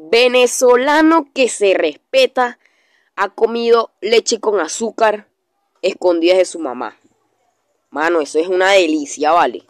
Venezolano que se respeta ha comido leche con azúcar escondida de su mamá. Mano, eso es una delicia, ¿vale?